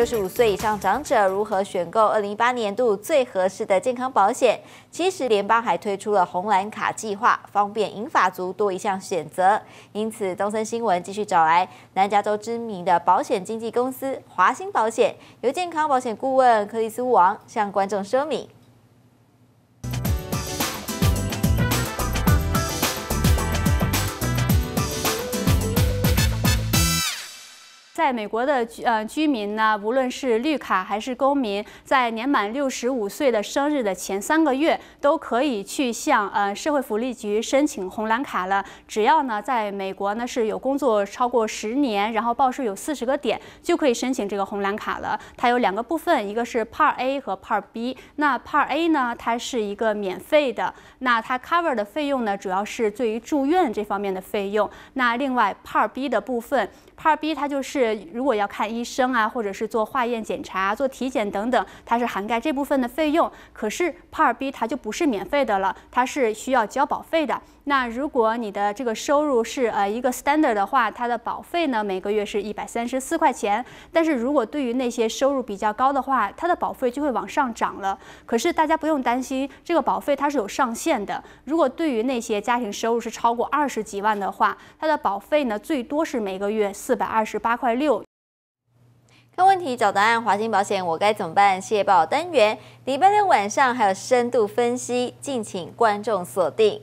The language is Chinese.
六十五岁以上长者如何选购二零一八年度最合适的健康保险？其实联邦还推出了红蓝卡计划，方便英法族多一项选择。因此，东森新闻继续找来南加州知名的保险经纪公司华兴保险，由健康保险顾问克里斯王向观众说明。在美国的呃居民呢，无论是绿卡还是公民，在年满六十五岁的生日的前三个月，都可以去向呃社会福利局申请红蓝卡了。只要呢在美国呢是有工作超过十年，然后报税有四十个点，就可以申请这个红蓝卡了。它有两个部分，一个是 Part A 和 Part B。那 Part A 呢，它是一个免费的，那它 Cover 的费用呢，主要是对于住院这方面的费用。那另外 Part B 的部分。Part B 它就是如果要看医生啊，或者是做化验检查、做体检等等，它是涵盖这部分的费用。可是 Part B 它就不是免费的了，它是需要交保费的。那如果你的这个收入是呃一个 standard 的话，它的保费呢每个月是一百三十四块钱。但是如果对于那些收入比较高的话，它的保费就会往上涨了。可是大家不用担心，这个保费它是有上限的。如果对于那些家庭收入是超过二十几万的话，它的保费呢最多是每个月。四百二十八块六。看问题找答案，华金保险我该怎么办？谢报单元，礼拜六晚上还有深度分析，敬请观众锁定。